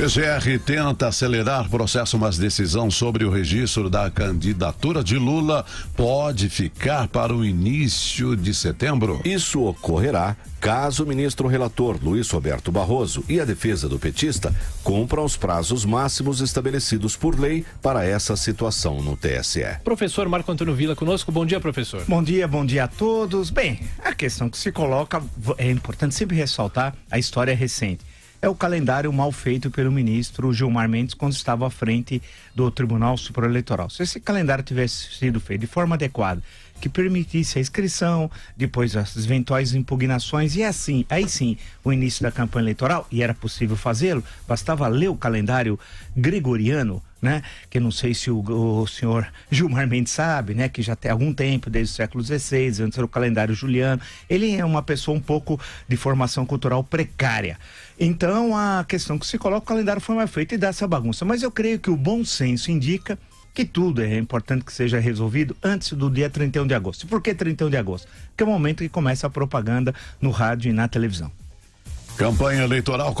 PGR tenta acelerar processo, mas decisão sobre o registro da candidatura de Lula pode ficar para o início de setembro. Isso ocorrerá caso o ministro relator Luiz Roberto Barroso e a defesa do petista cumpram os prazos máximos estabelecidos por lei para essa situação no TSE. Professor Marco Antônio Vila conosco. Bom dia, professor. Bom dia, bom dia a todos. Bem, a questão que se coloca é importante sempre ressaltar a história é recente é o calendário mal feito pelo ministro Gilmar Mendes quando estava à frente do Tribunal Superior Eleitoral. Se esse calendário tivesse sido feito de forma adequada, que permitisse a inscrição, depois as eventuais impugnações e assim, aí sim, o início da campanha eleitoral, e era possível fazê-lo, bastava ler o calendário gregoriano né? Que não sei se o, o senhor Gilmar Mendes sabe, né? Que já tem algum tempo, desde o século XVI, antes do calendário juliano. Ele é uma pessoa um pouco de formação cultural precária. Então, a questão que se coloca, o calendário foi mais feito e dá essa bagunça. Mas eu creio que o bom senso indica que tudo é importante que seja resolvido antes do dia 31 de agosto. Por que 31 de agosto? Porque é o momento que começa a propaganda no rádio e na televisão. Campanha eleitoral